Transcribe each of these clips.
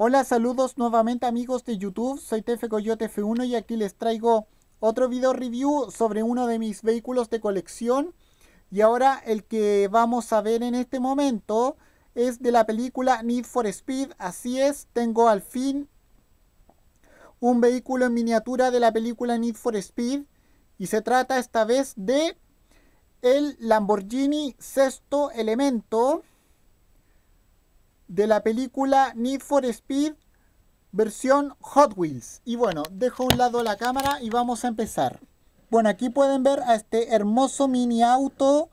Hola, saludos nuevamente amigos de YouTube, soy TF Coyote 1 y aquí les traigo otro video review sobre uno de mis vehículos de colección. Y ahora el que vamos a ver en este momento es de la película Need for Speed, así es, tengo al fin un vehículo en miniatura de la película Need for Speed y se trata esta vez de el Lamborghini Sexto Elemento de la película Need for Speed versión Hot Wheels. Y bueno, dejo a un lado la cámara y vamos a empezar. Bueno, aquí pueden ver a este hermoso mini auto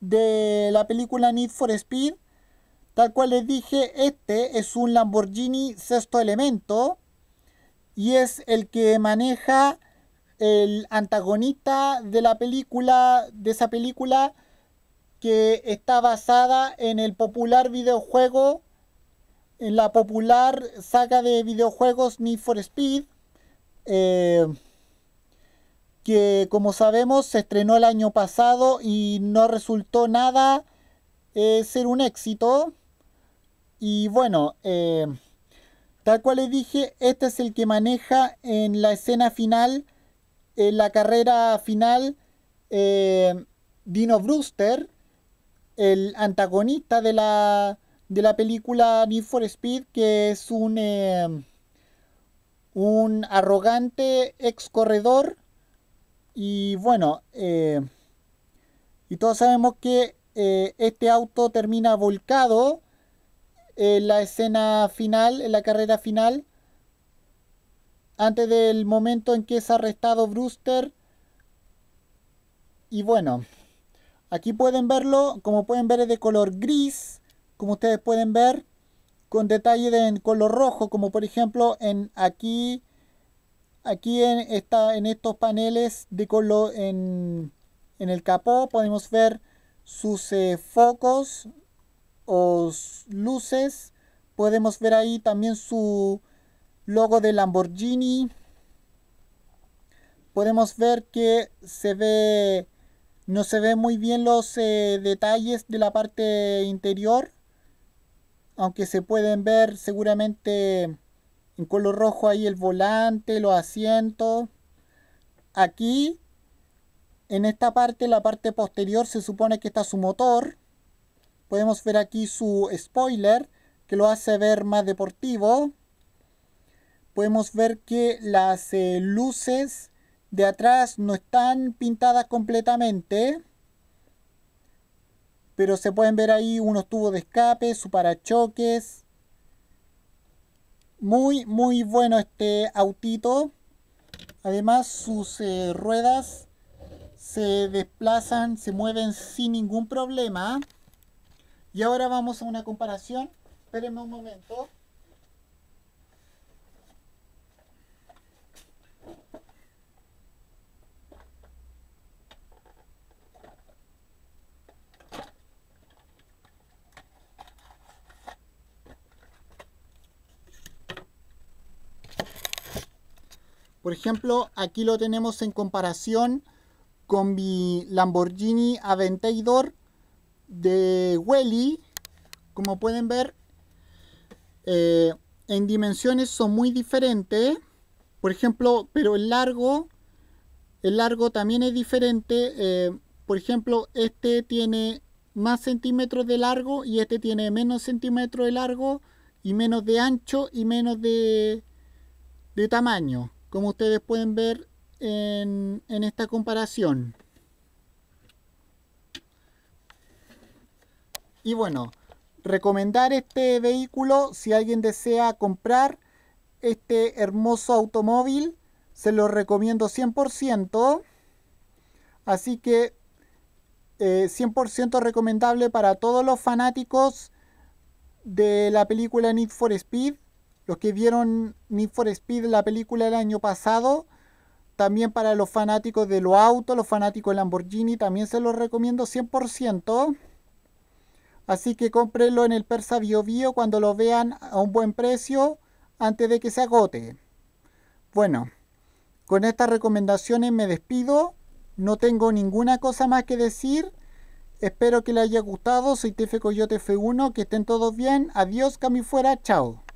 de la película Need for Speed. Tal cual les dije, este es un Lamborghini sexto elemento y es el que maneja el antagonista de la película, de esa película que está basada en el popular videojuego en la popular saga de videojuegos Need for Speed, eh, que como sabemos se estrenó el año pasado y no resultó nada eh, ser un éxito. Y bueno, eh, tal cual les dije, este es el que maneja en la escena final, en la carrera final, Dino Brewster, el antagonista de la de la película Need for Speed, que es un, em, un arrogante ex corredor. Y bueno, em, y todos sabemos que eh, este auto termina volcado en la escena final, en la carrera final, antes del momento en que es arrestado Brewster. Y bueno, aquí pueden verlo, como pueden ver es de color gris, como ustedes pueden ver, con detalle en color rojo, como por ejemplo en aquí, aquí en, en estos paneles de color en, el capó podemos ver sus eh, focos o luces. Podemos ver ahí también su logo de Lamborghini. Podemos ver que se ve, no se ve muy bien los eh, detalles de la parte interior aunque se pueden ver seguramente en color rojo ahí el volante, los asientos. Aquí, en esta parte, la parte posterior, se supone que está su motor. Podemos ver aquí su spoiler, que lo hace ver más deportivo. Podemos ver que las eh, luces de atrás no están pintadas completamente. Pero se pueden ver ahí unos tubos de escape, su parachoques. Muy, muy bueno este autito. Además sus eh, ruedas se desplazan, se mueven sin ningún problema. Y ahora vamos a una comparación. Espérenme un momento. Por ejemplo, aquí lo tenemos en comparación con mi Lamborghini Aventador de Welly. Como pueden ver, eh, en dimensiones son muy diferentes. Por ejemplo, pero el largo, el largo también es diferente. Eh, por ejemplo, este tiene más centímetros de largo y este tiene menos centímetros de largo y menos de ancho y menos de, de tamaño como ustedes pueden ver en, esta comparación. Y bueno, recomendar este vehículo si alguien desea comprar este hermoso automóvil. Se lo recomiendo 100%. Así que 100% eh, recomendable para todos los fanáticos de la película Need for Speed que vieron Need for Speed, la película del año pasado, también para los fanáticos de los autos, los fanáticos de Lamborghini, también se los recomiendo 100%. Así que cómprenlo en el Persa Bio Bio cuando lo vean a un buen precio antes de que se agote. Bueno, con estas recomendaciones me despido. No tengo ninguna cosa más que decir. Espero que les haya gustado. Soy Tefe Coyote F1. Que estén todos bien. Adiós, Cami fuera. Chao.